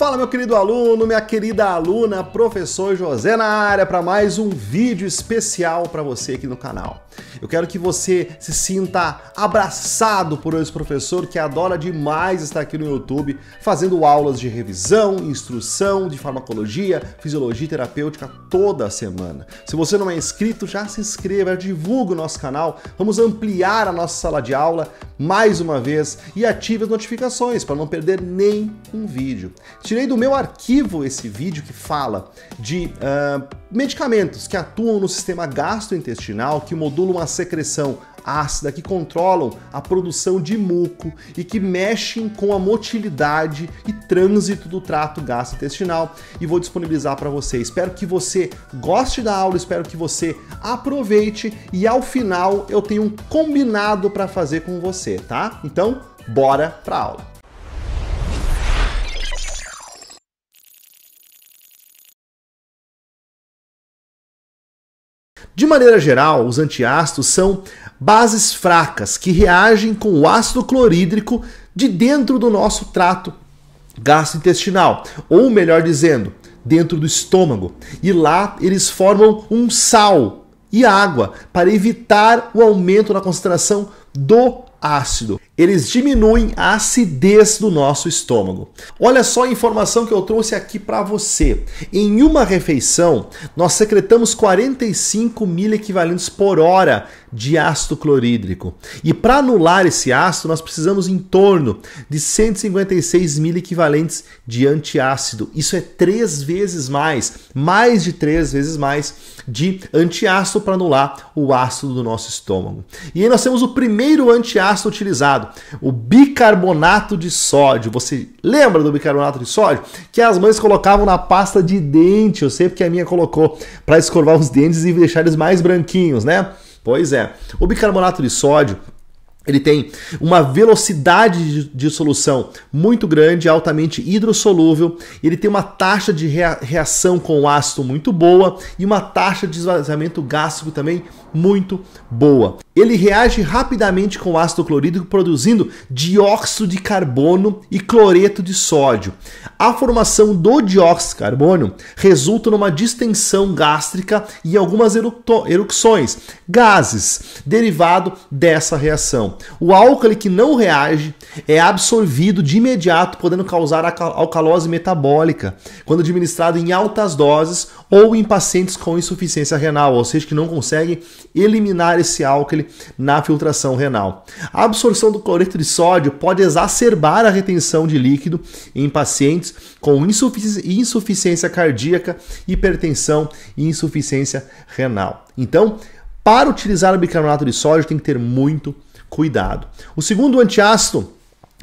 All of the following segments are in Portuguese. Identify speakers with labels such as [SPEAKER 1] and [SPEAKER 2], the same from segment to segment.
[SPEAKER 1] Fala, meu querido aluno, minha querida aluna, professor José na área para mais um vídeo especial para você aqui no canal. Eu quero que você se sinta abraçado por esse professor que adora demais estar aqui no YouTube fazendo aulas de revisão, instrução, de farmacologia, fisiologia terapêutica toda semana. Se você não é inscrito, já se inscreva, divulgue o nosso canal, vamos ampliar a nossa sala de aula mais uma vez e ative as notificações para não perder nem um vídeo. Tirei do meu arquivo esse vídeo que fala de uh, medicamentos que atuam no sistema gastrointestinal, que modulam a secreção ácida, que controlam a produção de muco e que mexem com a motilidade e trânsito do trato gastrointestinal e vou disponibilizar para você. Espero que você goste da aula, espero que você aproveite e ao final eu tenho um combinado para fazer com você, tá? Então, bora para aula. De maneira geral, os antiácidos são bases fracas que reagem com o ácido clorídrico de dentro do nosso trato gastrointestinal, ou melhor dizendo, dentro do estômago. E lá eles formam um sal e água para evitar o aumento na concentração do ácido. Eles diminuem a acidez do nosso estômago. Olha só a informação que eu trouxe aqui para você. Em uma refeição, nós secretamos 45 mil equivalentes por hora de ácido clorídrico. E para anular esse ácido, nós precisamos em torno de 156 mil equivalentes de antiácido. Isso é três vezes mais, mais de três vezes mais de antiácido para anular o ácido do nosso estômago. E aí nós temos o primeiro antiácido ácido utilizado, o bicarbonato de sódio. Você lembra do bicarbonato de sódio? Que as mães colocavam na pasta de dente, eu sei porque a minha colocou, para escovar os dentes e deixar eles mais branquinhos, né? Pois é. O bicarbonato de sódio ele tem uma velocidade de solução muito grande, altamente hidrossolúvel, ele tem uma taxa de reação com o ácido muito boa e uma taxa de esvaziamento gástrico também muito boa. Ele reage rapidamente com o ácido clorídrico, produzindo dióxido de carbono e cloreto de sódio. A formação do dióxido de carbono resulta numa distensão gástrica e algumas erupções, gases, derivado dessa reação. O álcali que não reage é absorvido de imediato, podendo causar alcalose metabólica, quando administrado em altas doses ou em pacientes com insuficiência renal, ou seja, que não conseguem eliminar esse álcool na filtração renal. A absorção do cloreto de sódio pode exacerbar a retenção de líquido em pacientes com insuficiência cardíaca, hipertensão e insuficiência renal. Então, para utilizar o bicarbonato de sódio, tem que ter muito cuidado. O segundo antiácido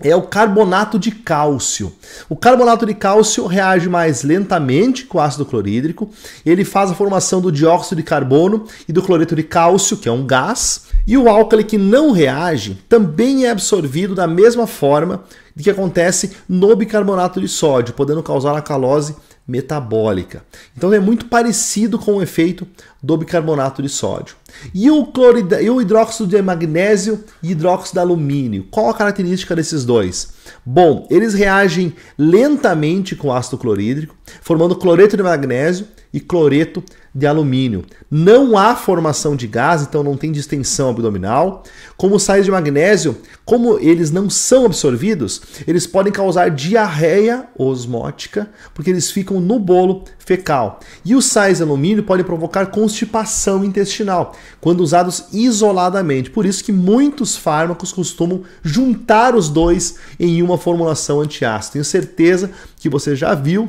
[SPEAKER 1] é o carbonato de cálcio. O carbonato de cálcio reage mais lentamente com o ácido clorídrico, ele faz a formação do dióxido de carbono e do cloreto de cálcio, que é um gás, e o álcali que não reage também é absorvido da mesma forma que acontece no bicarbonato de sódio, podendo causar a calose metabólica. Então é muito parecido com o efeito do bicarbonato de sódio. E o, clorida, e o hidróxido de magnésio e hidróxido de alumínio? Qual a característica desses dois? Bom, eles reagem lentamente com ácido clorídrico, formando cloreto de magnésio e cloreto de alumínio. Não há formação de gás, então não tem distensão abdominal. Como os sais de magnésio, como eles não são absorvidos, eles podem causar diarreia osmótica, porque eles ficam no bolo fecal. E os sais de alumínio podem provocar constipação intestinal, quando usados isoladamente. Por isso que muitos fármacos costumam juntar os dois em uma formulação antiácido Tenho certeza que você já viu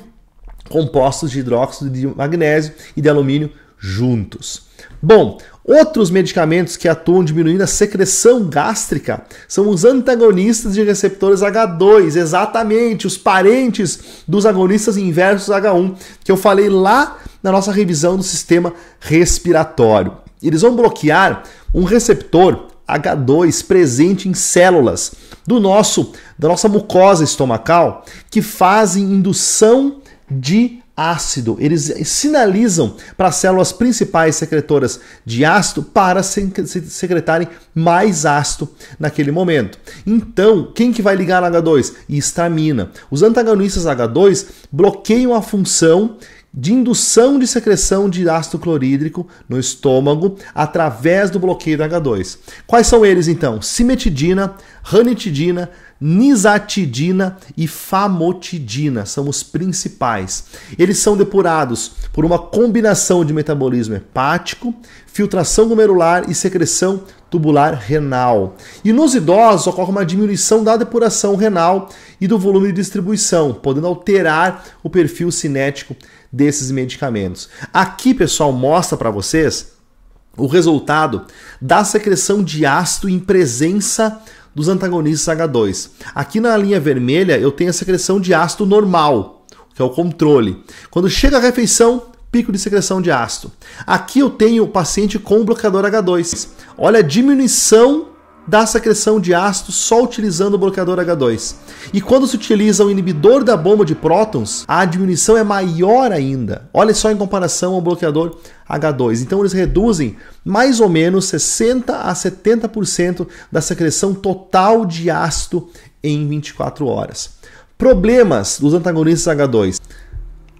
[SPEAKER 1] compostos de hidróxido de magnésio e de alumínio juntos. Bom, outros medicamentos que atuam diminuindo a secreção gástrica são os antagonistas de receptores H2, exatamente os parentes dos agonistas inversos H1, que eu falei lá na nossa revisão do sistema respiratório. Eles vão bloquear um receptor H2 presente em células do nosso da nossa mucosa estomacal que fazem indução de ácido. Eles sinalizam para as células principais secretoras de ácido para secretarem mais ácido naquele momento. Então, quem que vai ligar H2? Histamina. Os antagonistas H2 bloqueiam a função de indução de secreção de ácido clorídrico no estômago através do bloqueio do H2. Quais são eles então? Cimetidina, ranitidina, Nizatidina e famotidina são os principais. Eles são depurados por uma combinação de metabolismo hepático, filtração glomerular e secreção tubular renal. E nos idosos ocorre uma diminuição da depuração renal e do volume de distribuição, podendo alterar o perfil cinético desses medicamentos. Aqui, pessoal, mostra para vocês o resultado da secreção de ácido em presença dos antagonistas H2. Aqui na linha vermelha eu tenho a secreção de ácido normal, que é o controle. Quando chega a refeição, pico de secreção de ácido. Aqui eu tenho o paciente com bloqueador H2. Olha a diminuição da secreção de ácido só utilizando o bloqueador H2. E quando se utiliza o inibidor da bomba de prótons, a diminuição é maior ainda. Olha só em comparação ao bloqueador H2. Então eles reduzem mais ou menos 60 a 70% da secreção total de ácido em 24 horas. Problemas dos antagonistas H2.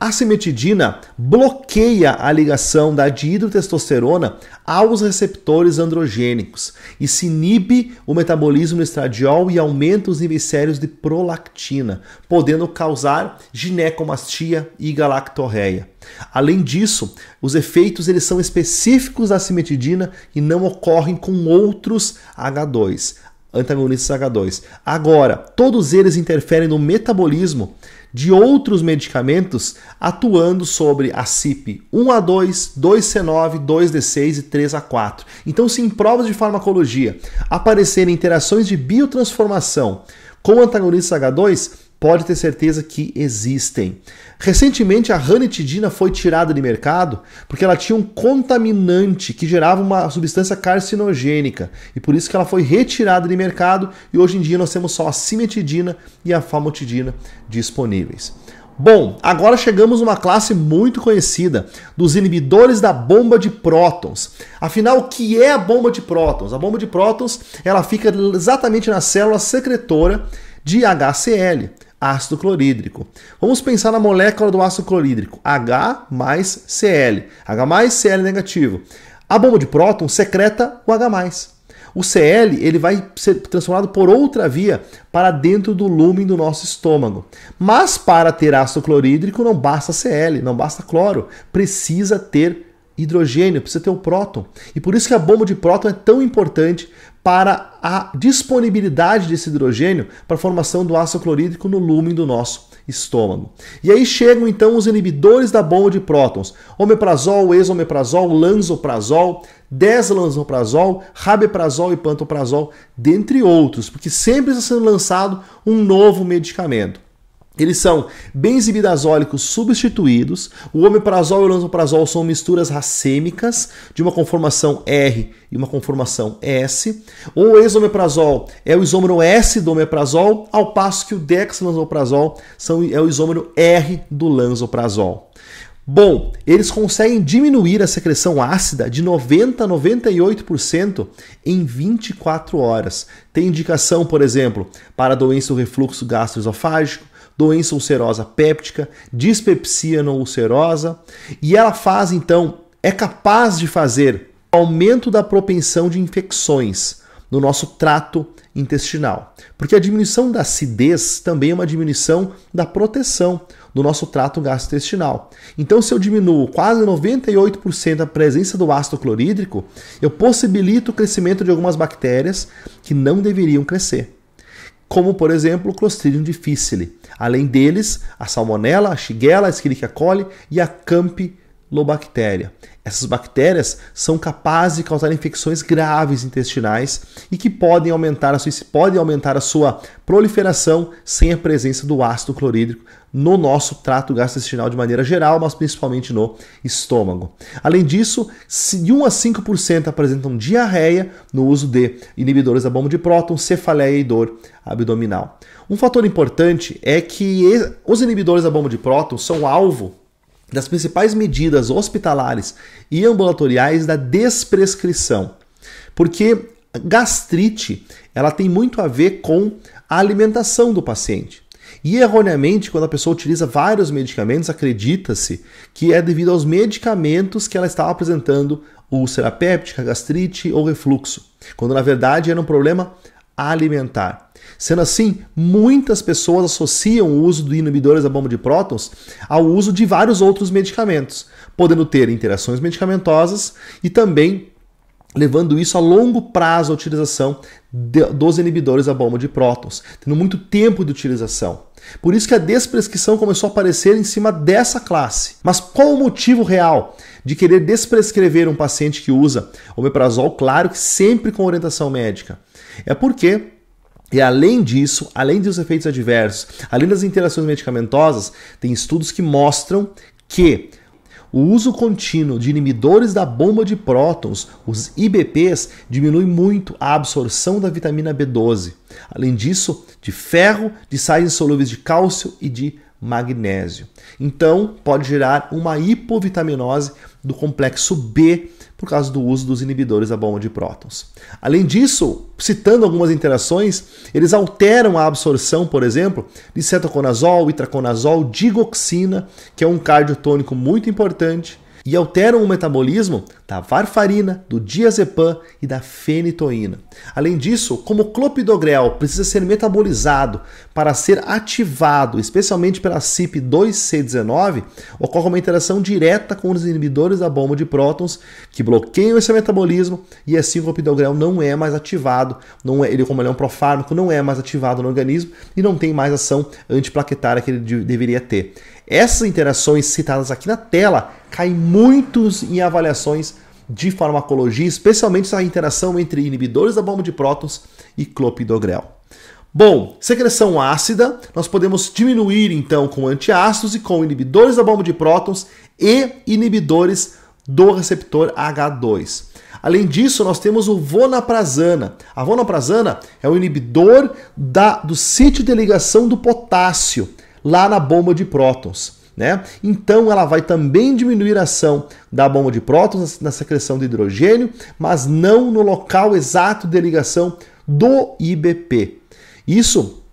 [SPEAKER 1] A cimetidina bloqueia a ligação da dihidrotestosterona aos receptores androgênicos e se inibe o metabolismo do estradiol e aumenta os níveis sérios de prolactina, podendo causar ginecomastia e galactorreia. Além disso, os efeitos eles são específicos da cimetidina e não ocorrem com outros H2, antagonistas H2. Agora, todos eles interferem no metabolismo de outros medicamentos atuando sobre a CIP 1A2, 2C9, 2D6 e 3A4. Então, se em provas de farmacologia aparecerem interações de biotransformação com antagonistas H2, pode ter certeza que existem. Recentemente, a ranitidina foi tirada de mercado porque ela tinha um contaminante que gerava uma substância carcinogênica e por isso que ela foi retirada de mercado e hoje em dia nós temos só a cimetidina e a famotidina disponíveis. Bom, agora chegamos a uma classe muito conhecida dos inibidores da bomba de prótons. Afinal, o que é a bomba de prótons? A bomba de prótons ela fica exatamente na célula secretora de HCl ácido clorídrico. Vamos pensar na molécula do ácido clorídrico, H mais Cl, H mais Cl negativo. A bomba de próton secreta o H+. O Cl ele vai ser transformado por outra via para dentro do lume do nosso estômago. Mas para ter ácido clorídrico não basta Cl, não basta cloro, precisa ter hidrogênio, precisa ter um próton. E por isso que a bomba de próton é tão importante para a disponibilidade desse hidrogênio para a formação do ácido clorídrico no lúmen do nosso estômago. E aí chegam então os inibidores da bomba de prótons: omeprazol, exomeprazol, lanzoprazol, deslanzoprazol, rabeprazol e pantoprazol, dentre outros, porque sempre está sendo lançado um novo medicamento. Eles são benzibidazólicos substituídos, o omeprazol e o lansoprazol são misturas racêmicas de uma conformação R e uma conformação S. O esomeprazol é o isômero S do omeprazol, ao passo que o dexlansoprazol são, é o isômero R do lansoprazol. Bom, eles conseguem diminuir a secreção ácida de 90 a 98% em 24 horas. Tem indicação, por exemplo, para doença do refluxo gastroesofágico, doença ulcerosa péptica, dispepsia não ulcerosa, e ela faz então, é capaz de fazer aumento da propensão de infecções no nosso trato intestinal. Porque a diminuição da acidez também é uma diminuição da proteção do nosso trato gastrointestinal. Então, se eu diminuo quase 98% a presença do ácido clorídrico, eu possibilito o crescimento de algumas bactérias que não deveriam crescer como por exemplo o Clostridium difficile. Além deles, a Salmonella, a Shigella, a Escherichia coli e a campylobacteria. Essas bactérias são capazes de causar infecções graves intestinais e que podem aumentar a sua, podem aumentar a sua proliferação sem a presença do ácido clorídrico no nosso trato gastrointestinal de maneira geral, mas principalmente no estômago. Além disso, de 1 a 5% apresentam diarreia no uso de inibidores da bomba de próton, cefaleia e dor abdominal. Um fator importante é que os inibidores da bomba de próton são alvo das principais medidas hospitalares e ambulatoriais da desprescrição. Porque gastrite, ela tem muito a ver com a alimentação do paciente. E erroneamente, quando a pessoa utiliza vários medicamentos, acredita-se que é devido aos medicamentos que ela estava apresentando úlcera péptica, gastrite ou refluxo, quando na verdade era um problema alimentar. Sendo assim, muitas pessoas associam o uso de inibidores da bomba de prótons ao uso de vários outros medicamentos, podendo ter interações medicamentosas e também levando isso a longo prazo a utilização de, dos inibidores da bomba de prótons, tendo muito tempo de utilização. Por isso que a desprescrição começou a aparecer em cima dessa classe. Mas qual o motivo real de querer desprescrever um paciente que usa omeprazol, claro que sempre com orientação médica? É porque e além disso, além dos efeitos adversos, além das interações medicamentosas, tem estudos que mostram que o uso contínuo de inibidores da bomba de prótons, os IBPs, diminui muito a absorção da vitamina B12. Além disso, de ferro, de sais insolúveis de cálcio e de magnésio. Então, pode gerar uma hipovitaminose do complexo B por causa do uso dos inibidores da bomba de prótons. Além disso, citando algumas interações, eles alteram a absorção, por exemplo, de cetoconazol, itraconazol, digoxina, que é um cardiotônico muito importante, e alteram o metabolismo da varfarina, do diazepam e da fenitoína. Além disso, como o clopidogrel precisa ser metabolizado para ser ativado, especialmente pela CYP2C19, ocorre uma interação direta com os inibidores da bomba de prótons que bloqueiam esse metabolismo e assim o clopidogrel não é mais ativado, não é, ele como ele é um profármaco, não é mais ativado no organismo e não tem mais ação antiplaquetária que ele de, deveria ter. Essas interações citadas aqui na tela caem muitos em avaliações de farmacologia, especialmente essa interação entre inibidores da bomba de prótons e clopidogrel. Bom, secreção ácida, nós podemos diminuir então com antiácidos e com inibidores da bomba de prótons e inibidores do receptor H2. Além disso, nós temos o vonaprazana. A vonaprazana é o inibidor da, do sítio de ligação do potássio lá na bomba de prótons. Né? Então ela vai também diminuir a ação da bomba de prótons na secreção de hidrogênio, mas não no local exato de ligação do IBP. Isso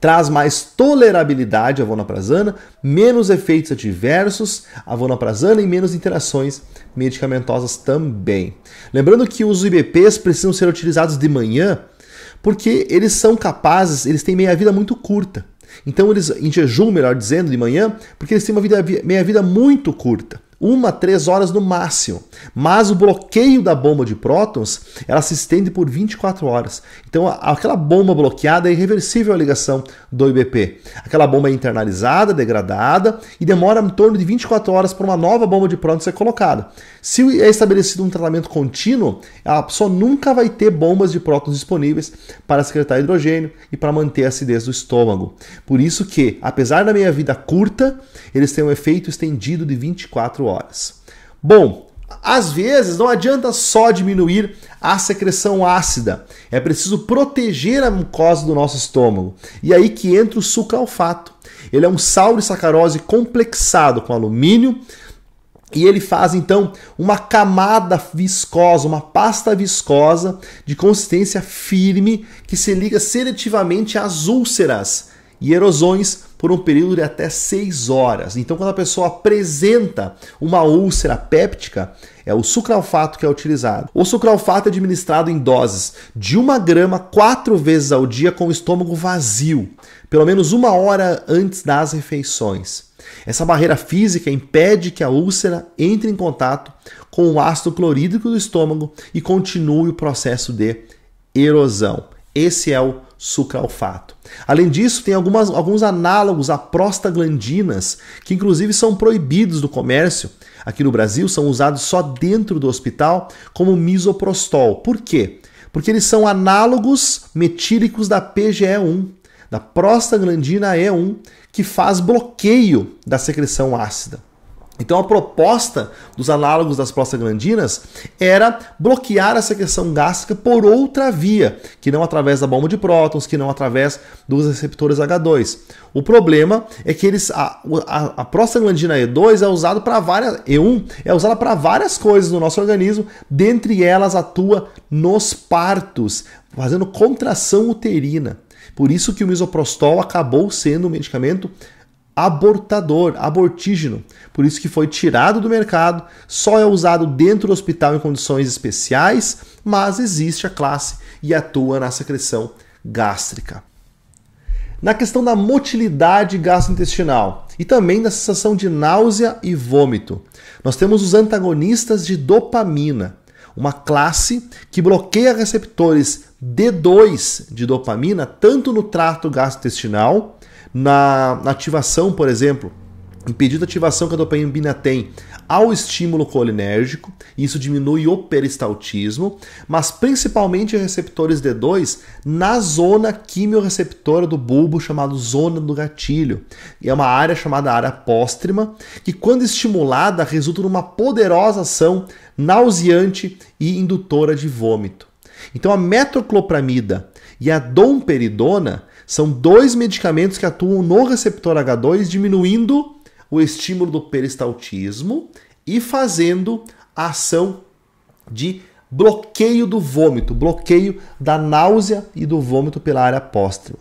[SPEAKER 1] traz mais tolerabilidade à vonoprazana, menos efeitos adversos à vonoprazana e menos interações medicamentosas também. Lembrando que os IBPs precisam ser utilizados de manhã, porque eles são capazes, eles têm meia-vida muito curta. Então eles em jejum, melhor dizendo, de manhã, porque eles têm uma meia-vida muito curta uma a três horas no máximo. Mas o bloqueio da bomba de prótons, ela se estende por 24 horas. Então, aquela bomba bloqueada é irreversível a ligação do IBP. Aquela bomba é internalizada, degradada e demora em torno de 24 horas para uma nova bomba de prótons ser colocada. Se é estabelecido um tratamento contínuo, a pessoa nunca vai ter bombas de prótons disponíveis para secretar hidrogênio e para manter a acidez do estômago. Por isso que, apesar da minha vida curta, eles têm um efeito estendido de 24 horas horas. Bom, às vezes não adianta só diminuir a secreção ácida, é preciso proteger a mucosa do nosso estômago. E aí que entra o sucralfato. Ele é um sacarose complexado com alumínio, e ele faz então uma camada viscosa, uma pasta viscosa de consistência firme que se liga seletivamente às úlceras e erosões por um período de até 6 horas. Então, quando a pessoa apresenta uma úlcera péptica, é o sucralfato que é utilizado. O sucralfato é administrado em doses de 1 grama quatro vezes ao dia com o estômago vazio, pelo menos uma hora antes das refeições. Essa barreira física impede que a úlcera entre em contato com o ácido clorídrico do estômago e continue o processo de erosão. Esse é o sucralfato. Além disso, tem algumas, alguns análogos a prostaglandinas, que inclusive são proibidos do comércio. Aqui no Brasil, são usados só dentro do hospital como misoprostol. Por quê? Porque eles são análogos metílicos da PGE1, da prostaglandina E1, que faz bloqueio da secreção ácida. Então a proposta dos análogos das prostaglandinas era bloquear essa questão gástrica por outra via, que não através da bomba de prótons, que não através dos receptores H2. O problema é que eles a, a, a prostaglandina E2 é, é usada para várias E1 é usada para várias coisas no nosso organismo, dentre elas atua nos partos, fazendo contração uterina. Por isso que o misoprostol acabou sendo um medicamento abortador, abortígeno. Por isso que foi tirado do mercado, só é usado dentro do hospital em condições especiais, mas existe a classe e atua na secreção gástrica. Na questão da motilidade gastrointestinal e também da sensação de náusea e vômito, nós temos os antagonistas de dopamina, uma classe que bloqueia receptores D2 de dopamina tanto no trato gastrointestinal na, ativação, por exemplo, impedindo a ativação que a dopamina tem ao estímulo colinérgico, isso diminui o peristaltismo, mas principalmente receptores D2 na zona quimiorreceptora do bulbo chamado zona do gatilho. E é uma área chamada área póstrima, que quando estimulada resulta numa poderosa ação nauseante e indutora de vômito. Então a metoclopramida e a domperidona são dois medicamentos que atuam no receptor H2, diminuindo o estímulo do peristaltismo e fazendo a ação de bloqueio do vômito, bloqueio da náusea e do vômito pela área póstrima.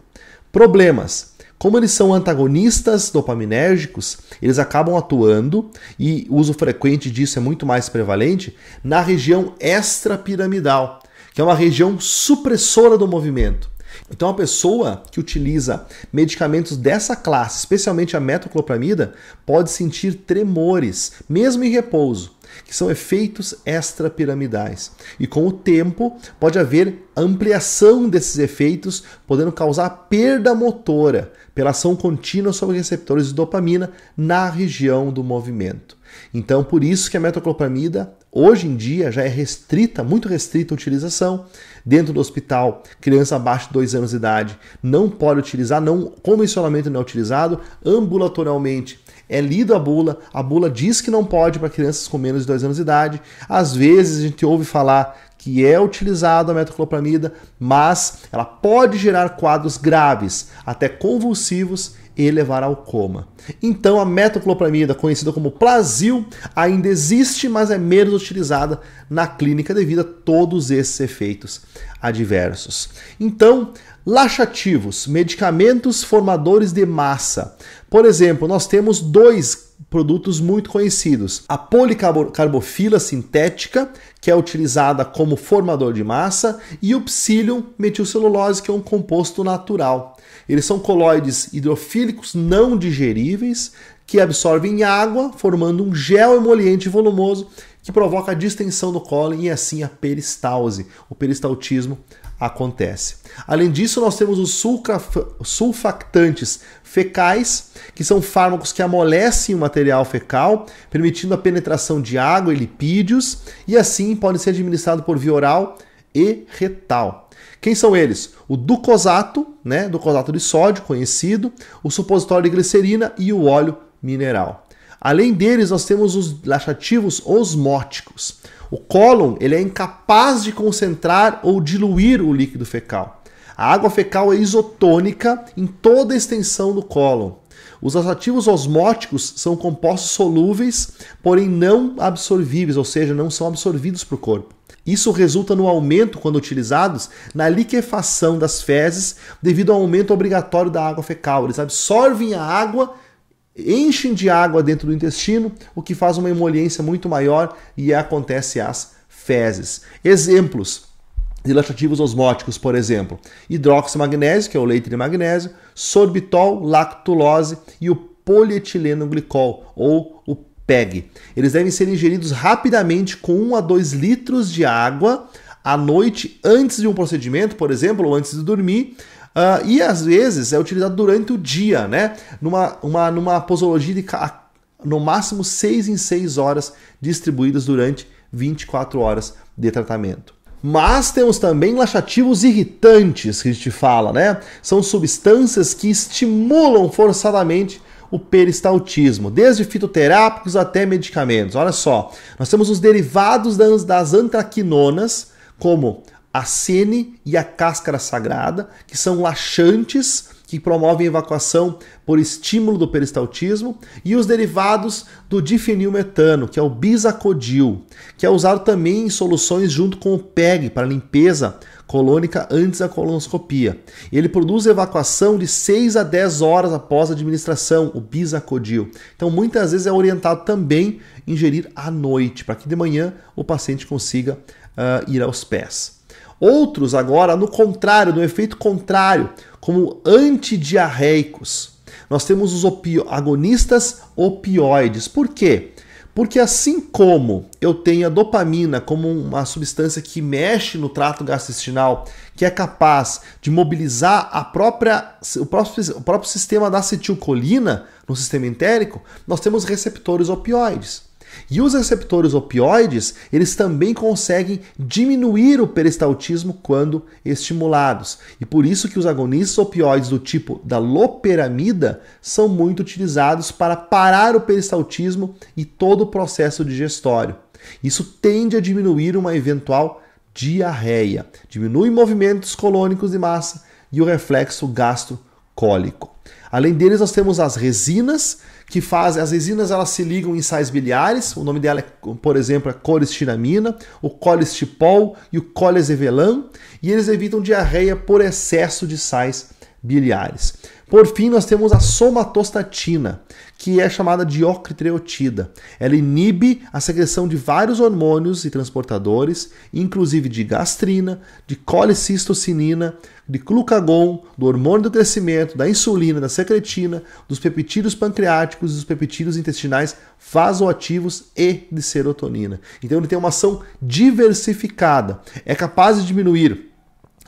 [SPEAKER 1] Problemas. Como eles são antagonistas dopaminérgicos, eles acabam atuando, e o uso frequente disso é muito mais prevalente, na região extrapiramidal, que é uma região supressora do movimento. Então, a pessoa que utiliza medicamentos dessa classe, especialmente a metoclopramida, pode sentir tremores, mesmo em repouso, que são efeitos extrapiramidais. E com o tempo, pode haver ampliação desses efeitos, podendo causar perda motora pela ação contínua sobre receptores de dopamina na região do movimento. Então, por isso que a metoclopramida Hoje em dia já é restrita, muito restrita a utilização. Dentro do hospital, criança abaixo de 2 anos de idade não pode utilizar, não convencionalmente não é utilizado, ambulatorialmente é lida a bula, a bula diz que não pode para crianças com menos de 2 anos de idade. Às vezes a gente ouve falar que é utilizada a metoclopramida, mas ela pode gerar quadros graves, até convulsivos, e levar ao coma. Então a metoclopramida, conhecida como Plasil, ainda existe, mas é menos utilizada na clínica devido a todos esses efeitos adversos. Então, Laxativos, medicamentos formadores de massa. Por exemplo, nós temos dois produtos muito conhecidos: a policarbofila sintética, que é utilizada como formador de massa, e o psyllium, metilcelulose, que é um composto natural. Eles são colóides hidrofílicos não digeríveis que absorvem água, formando um gel emoliente volumoso que provoca a distensão do cólon e assim a peristalse, o peristaltismo acontece. Além disso, nós temos os sulfactantes fecais, que são fármacos que amolecem o material fecal, permitindo a penetração de água e lipídios, e assim podem ser administrados por via oral e retal. Quem são eles? O ducosato, né, ducosato de sódio conhecido, o supositório de glicerina e o óleo mineral. Além deles, nós temos os laxativos osmóticos. O cólon ele é incapaz de concentrar ou diluir o líquido fecal. A água fecal é isotônica em toda a extensão do cólon. Os laxativos osmóticos são compostos solúveis, porém não absorvíveis, ou seja, não são absorvidos para o corpo. Isso resulta no aumento, quando utilizados, na liquefação das fezes devido ao aumento obrigatório da água fecal. Eles absorvem a água enchem de água dentro do intestino, o que faz uma emoliência muito maior e acontece as fezes. Exemplos de laxativos osmóticos, por exemplo, hidroximagnésio, que é o leite de magnésio, sorbitol, lactulose e o polietileno glicol ou o PEG. Eles devem ser ingeridos rapidamente com 1 a 2 litros de água à noite antes de um procedimento, por exemplo, ou antes de dormir, Uh, e às vezes é utilizado durante o dia, né? Numa, uma, numa posologia de no máximo 6 em 6 horas distribuídas durante 24 horas de tratamento. Mas temos também laxativos irritantes, que a gente fala, né? São substâncias que estimulam forçadamente o peristaltismo, desde fitoterápicos até medicamentos. Olha só, nós temos os derivados das antraquinonas, como a sene e a cáscara sagrada, que são laxantes que promovem evacuação por estímulo do peristaltismo, e os derivados do difenilmetano, que é o bisacodil, que é usado também em soluções junto com o PEG para limpeza colônica antes da colonoscopia. Ele produz evacuação de 6 a 10 horas após a administração, o bisacodil. Então, muitas vezes é orientado também ingerir à noite, para que de manhã o paciente consiga uh, ir aos pés. Outros agora no contrário, no efeito contrário, como antidiarreicos. Nós temos os opio agonistas opioides. Por quê? Porque assim como eu tenho a dopamina como uma substância que mexe no trato gastrointestinal, que é capaz de mobilizar a própria, o, próprio, o próprio sistema da acetilcolina no sistema entérico, nós temos receptores opioides. E os receptores opioides, eles também conseguem diminuir o peristaltismo quando estimulados. E por isso que os agonistas opioides do tipo da loperamida são muito utilizados para parar o peristaltismo e todo o processo digestório. Isso tende a diminuir uma eventual diarreia, diminui movimentos colônicos de massa e o reflexo gastrocólico. Além deles, nós temos as resinas, que fazem. As resinas elas se ligam em sais biliares, o nome dela, é, por exemplo, é colistinamina, o colistipol e o colesevelan, e eles evitam diarreia por excesso de sais biliares. Por fim, nós temos a somatostatina, que é chamada de octreotida. Ela inibe a secreção de vários hormônios e transportadores, inclusive de gastrina, de colicistocinina, de glucagon, do hormônio do crescimento, da insulina, da secretina, dos peptídeos pancreáticos, e dos peptídeos intestinais vasoativos e de serotonina. Então ele tem uma ação diversificada. É capaz de diminuir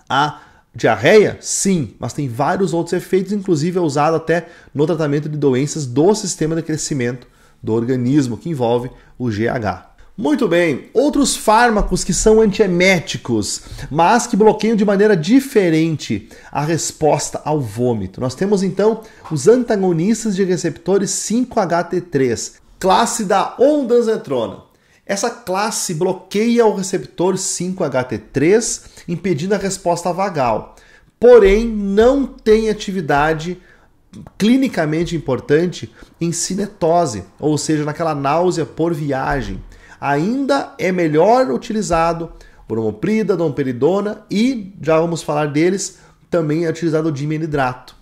[SPEAKER 1] a Diarreia? Sim, mas tem vários outros efeitos, inclusive é usado até no tratamento de doenças do sistema de crescimento do organismo, que envolve o GH. Muito bem, outros fármacos que são antieméticos, mas que bloqueiam de maneira diferente a resposta ao vômito. Nós temos então os antagonistas de receptores 5-HT3, classe da ondansetrona. Essa classe bloqueia o receptor 5-HT3, impedindo a resposta vagal. Porém, não tem atividade clinicamente importante em cinetose, ou seja, naquela náusea por viagem. Ainda é melhor utilizado bromoprida, domperidona e, já vamos falar deles, também é utilizado o dimenidrato.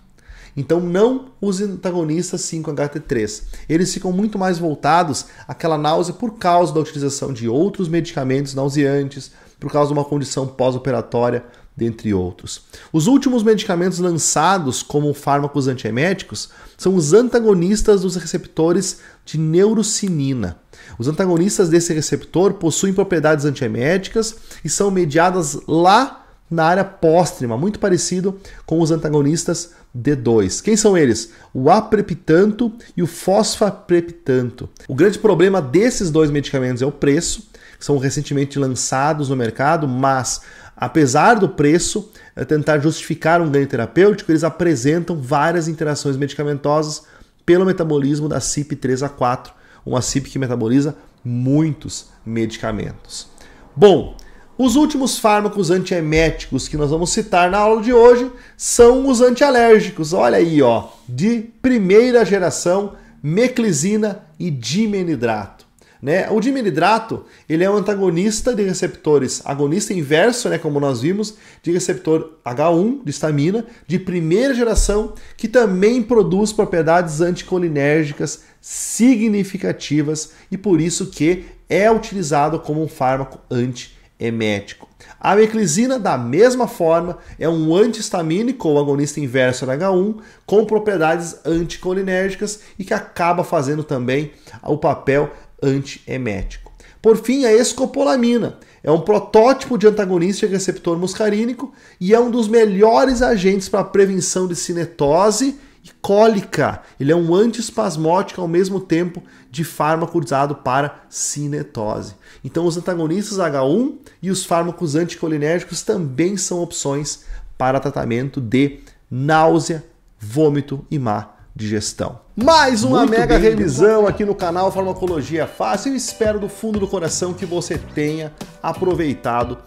[SPEAKER 1] Então não use antagonista 5-HT3. Eles ficam muito mais voltados àquela náusea por causa da utilização de outros medicamentos nauseantes, por causa de uma condição pós-operatória, dentre outros. Os últimos medicamentos lançados como fármacos antieméticos são os antagonistas dos receptores de neurocinina. Os antagonistas desse receptor possuem propriedades antieméticas e são mediadas lá na área póstrema, muito parecido com os antagonistas D2. Quem são eles? O aprepitanto e o fosfaprepitanto. O grande problema desses dois medicamentos é o preço, são recentemente lançados no mercado, mas apesar do preço eh, tentar justificar um ganho terapêutico, eles apresentam várias interações medicamentosas pelo metabolismo da CYP3A4, uma CYP que metaboliza muitos medicamentos. Bom, os últimos fármacos antieméticos que nós vamos citar na aula de hoje são os antialérgicos. Olha aí, ó, de primeira geração, meclizina e dimenidrato. Né? O dimenidrato ele é um antagonista de receptores, agonista inverso, né, como nós vimos, de receptor H1 de histamina de primeira geração, que também produz propriedades anticolinérgicas significativas e por isso que é utilizado como um fármaco anti emético. A meclizina, da mesma forma, é um antihistamínico ou agonista inverso da H1 com propriedades anticolinérgicas e que acaba fazendo também o papel antiemético. Por fim, a escopolamina é um protótipo de antagonista de receptor muscarínico e é um dos melhores agentes para a prevenção de cinetose e cólica. Ele é um antiespasmótico ao mesmo tempo de fármaco usado para cinetose. Então, os antagonistas H1 e os fármacos anticolinérgicos também são opções para tratamento de náusea, vômito e má digestão. Mais uma Muito mega bem, revisão aqui no canal Farmacologia Fácil. Espero do fundo do coração que você tenha aproveitado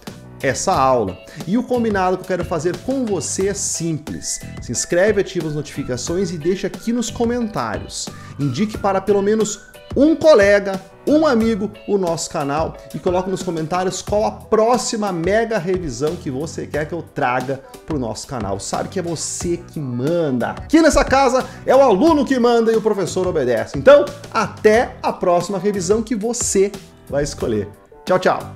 [SPEAKER 1] essa aula. E o combinado que eu quero fazer com você é simples. Se inscreve, ativa as notificações e deixa aqui nos comentários. Indique para pelo menos um colega, um amigo, o nosso canal e coloque nos comentários qual a próxima mega revisão que você quer que eu traga para o nosso canal. Sabe que é você que manda. Aqui nessa casa é o aluno que manda e o professor obedece. Então, até a próxima revisão que você vai escolher. Tchau, tchau!